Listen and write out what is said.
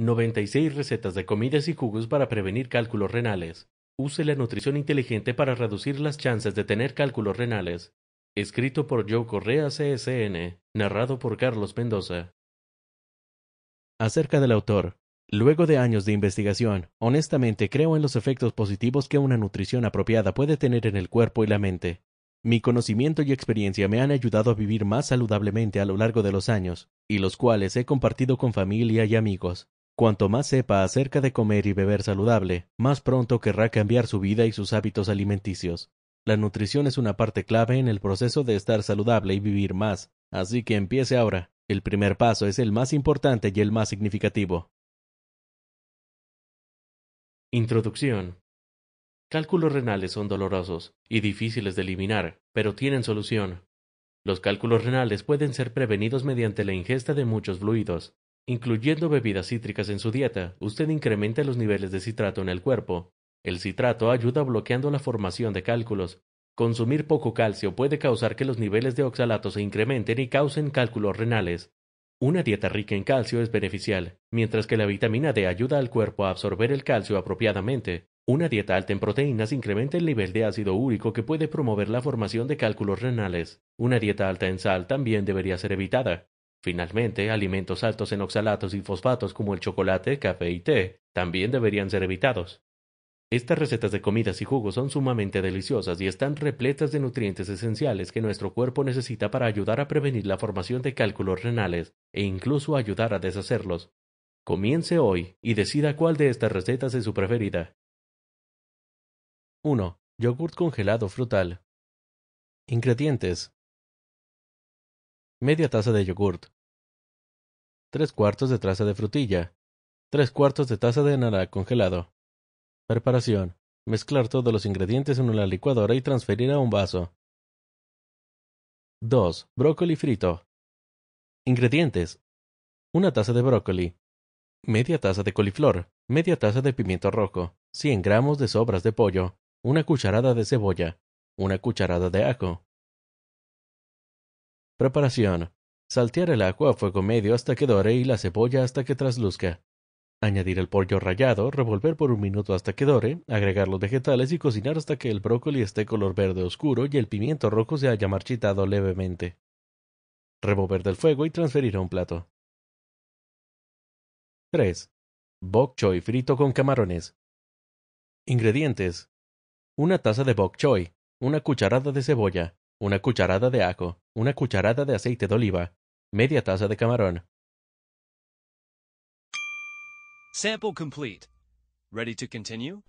96 recetas de comidas y jugos para prevenir cálculos renales. Use la nutrición inteligente para reducir las chances de tener cálculos renales. Escrito por Joe Correa CSN, narrado por Carlos Mendoza. Acerca del autor. Luego de años de investigación, honestamente creo en los efectos positivos que una nutrición apropiada puede tener en el cuerpo y la mente. Mi conocimiento y experiencia me han ayudado a vivir más saludablemente a lo largo de los años, y los cuales he compartido con familia y amigos. Cuanto más sepa acerca de comer y beber saludable, más pronto querrá cambiar su vida y sus hábitos alimenticios. La nutrición es una parte clave en el proceso de estar saludable y vivir más, así que empiece ahora. El primer paso es el más importante y el más significativo. Introducción. Cálculos renales son dolorosos y difíciles de eliminar, pero tienen solución. Los cálculos renales pueden ser prevenidos mediante la ingesta de muchos fluidos, Incluyendo bebidas cítricas en su dieta, usted incrementa los niveles de citrato en el cuerpo. El citrato ayuda bloqueando la formación de cálculos. Consumir poco calcio puede causar que los niveles de oxalato se incrementen y causen cálculos renales. Una dieta rica en calcio es beneficial, mientras que la vitamina D ayuda al cuerpo a absorber el calcio apropiadamente. Una dieta alta en proteínas incrementa el nivel de ácido úrico que puede promover la formación de cálculos renales. Una dieta alta en sal también debería ser evitada. Finalmente, alimentos altos en oxalatos y fosfatos como el chocolate, café y té también deberían ser evitados. Estas recetas de comidas y jugos son sumamente deliciosas y están repletas de nutrientes esenciales que nuestro cuerpo necesita para ayudar a prevenir la formación de cálculos renales e incluso ayudar a deshacerlos. Comience hoy y decida cuál de estas recetas es su preferida. 1. Yogurt congelado frutal. Ingredientes: media taza de yogurt, tres cuartos de taza de frutilla, tres cuartos de taza de naranja congelado. Preparación. Mezclar todos los ingredientes en una licuadora y transferir a un vaso. 2. Brócoli frito. Ingredientes. Una taza de brócoli. Media taza de coliflor. Media taza de pimiento rojo. 100 gramos de sobras de pollo. Una cucharada de cebolla. Una cucharada de ajo. Preparación. Saltear el agua a fuego medio hasta que dore y la cebolla hasta que trasluzca. Añadir el pollo rallado, revolver por un minuto hasta que dore, agregar los vegetales y cocinar hasta que el brócoli esté color verde oscuro y el pimiento rojo se haya marchitado levemente. Remover del fuego y transferir a un plato. 3. Bok choy frito con camarones. Ingredientes: una taza de bok choy, una cucharada de cebolla, una cucharada de ajo, una cucharada de aceite de oliva, media taza de camarón. Sample complete. Ready to continue?